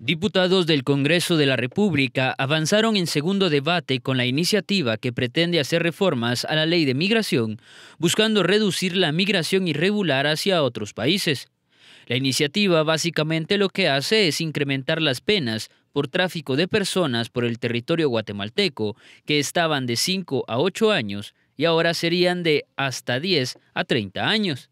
Diputados del Congreso de la República avanzaron en segundo debate con la iniciativa que pretende hacer reformas a la ley de migración, buscando reducir la migración irregular hacia otros países. La iniciativa básicamente lo que hace es incrementar las penas por tráfico de personas por el territorio guatemalteco, que estaban de 5 a 8 años y ahora serían de hasta 10 a 30 años.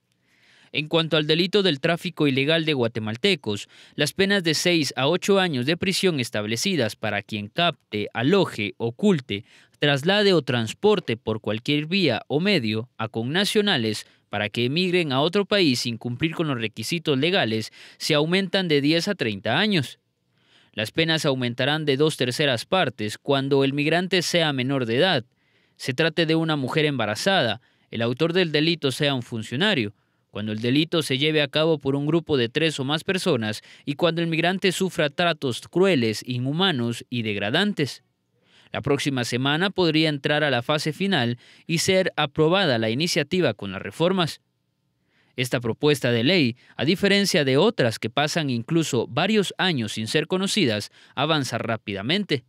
En cuanto al delito del tráfico ilegal de guatemaltecos, las penas de 6 a 8 años de prisión establecidas para quien capte, aloje, oculte, traslade o transporte por cualquier vía o medio a connacionales para que emigren a otro país sin cumplir con los requisitos legales se aumentan de 10 a 30 años. Las penas aumentarán de dos terceras partes cuando el migrante sea menor de edad, se trate de una mujer embarazada, el autor del delito sea un funcionario, cuando el delito se lleve a cabo por un grupo de tres o más personas y cuando el migrante sufra tratos crueles, inhumanos y degradantes. La próxima semana podría entrar a la fase final y ser aprobada la iniciativa con las reformas. Esta propuesta de ley, a diferencia de otras que pasan incluso varios años sin ser conocidas, avanza rápidamente.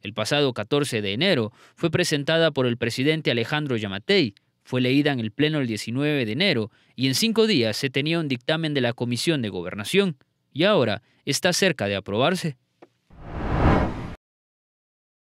El pasado 14 de enero fue presentada por el presidente Alejandro Yamatei, fue leída en el Pleno el 19 de enero y en cinco días se tenía un dictamen de la Comisión de Gobernación y ahora está cerca de aprobarse.